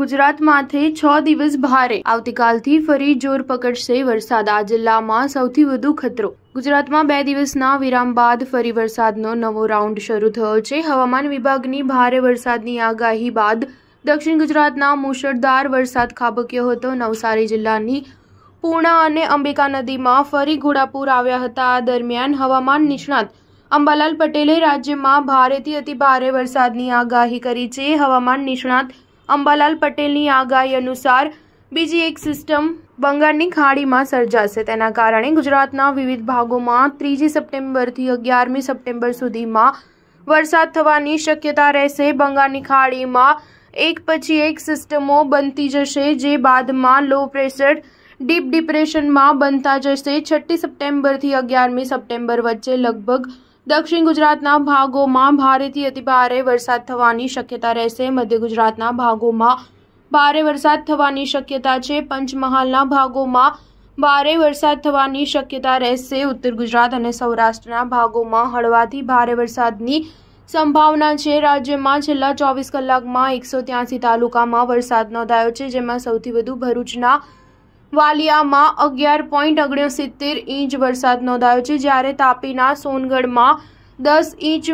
ગુજરાતમાંથી છ દિવસ ભારે આવતીકાલથી ફરી જોર પકડશે વરસાદ આ જિલ્લામાં સૌથી વધુ ખતરો ગુજરાતમાં બે દિવસના વિરામ બાદ ફરી વરસાદનો નવો રાઉન્ડ શરૂ થયો છે હવામાન વિભાગની ભારે વરસાદની આગાહી બાદ દક્ષિણ ગુજરાતના મુશળધાર વરસાદ ખાબક્યો હતો નવસારી જિલ્લાની પૂર્ણા અને અંબિકા નદીમાં ફરી ઘોડાપૂર આવ્યા હતા આ દરમિયાન હવામાન નિષ્ણાત અંબાલાલ પટેલે રાજ્યમાં ભારેથી અતિ ભારે વરસાદની આગાહી કરી છે હવામાન નિષ્ણાત अंबालाल पटेलनी आगाय अनुसार બીજી એક સિસ્ટમ બંગાળની ખાડીમાં સર્જાશે તેના કારણે ગુજરાતના વિવિધ ભાગોમાં 3 સપ્ટેમ્બર થી 11 સપ્ટેમ્બર સુધીમાં વરસાદ થવાની શક્યતા રહેશે બંગાળની ખાડીમાં એક પછી એક સિસ્ટમો બનતી જશે જે બાદમાં લો પ્રેશર ડીપ ડિપ્રેશનમાં બનતા જશે 6 સપ્ટેમ્બર થી 11 સપ્ટેમ્બર વચ્ચે લગભગ દક્ષિણ ગુજરાતના ભાગોમાં ભારેથી અતિભારે વરસાદ થવાની શક્યતા રહેશે મધ્ય ગુજરાતના ભાગોમાં ભારે વરસાદ થવાની શક્યતા છે પંચમહાલના ભાગોમાં ભારે વરસાદ થવાની શક્યતા રહેશે ઉત્તર ગુજરાત અને સૌરાષ્ટ્રના ભાગોમાં હળવાથી ભારે વરસાદની સંભાવના છે રાજ્યમાં છેલ્લા ચોવીસ કલાકમાં એકસો ત્યાસી તાલુકામાં વરસાદ નોંધાયો છે જેમાં સૌથી વધુ ભરૂચના વાલિયામાં અગિયાર પોઈન્ટ ઓગણસિત્તેર ઇંચ વરસાદ નોંધાયો છે જ્યારે તાપીના સોનગઢમાં દસ ઇંચ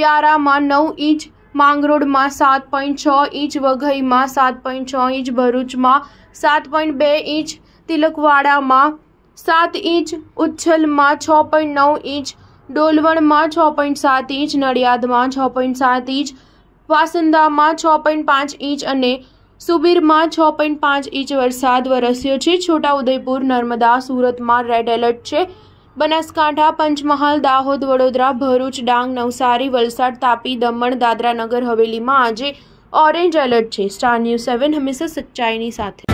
વ્યારામાં નવ ઇંચ માંગરોળમાં સાત પોઈન્ટ છ ઇંચ વઘઈમાં સાત પોઈન્ટ છ ઇંચ ભરૂચમાં સાત પોઈન્ટ બે ઇંચ તિલકવાડામાં સાત ઇંચ ઉચ્છલમાં છ પોઈન્ટ નવ ઇંચ ડોલવણમાં છ પોઈન્ટ સાત ઇંચ નડિયાદમાં છ પોઈન્ટ સાત ઇંચ વાસંદામાં છ પોઈન્ટ પાંચ ઇંચ અને સુબીરમાં છ પોઈન્ટ પાંચ ઇંચ વરસાદ વરસ્યો છે છોટાઉદેપુર નર્મદા સુરતમાં રેડ એલર્ટ છે બનાસકાંઠા પંચમહાલ દાહોદ વડોદરા ભરૂચ ડાંગ નવસારી વલસાડ તાપી દમણ દાદરાનગર હવેલીમાં આજે ઓરેન્જ એલર્ટ છે સ્ટાર ન્યૂઝ સેવન હંમેશા સચ્ચાઈની સાથે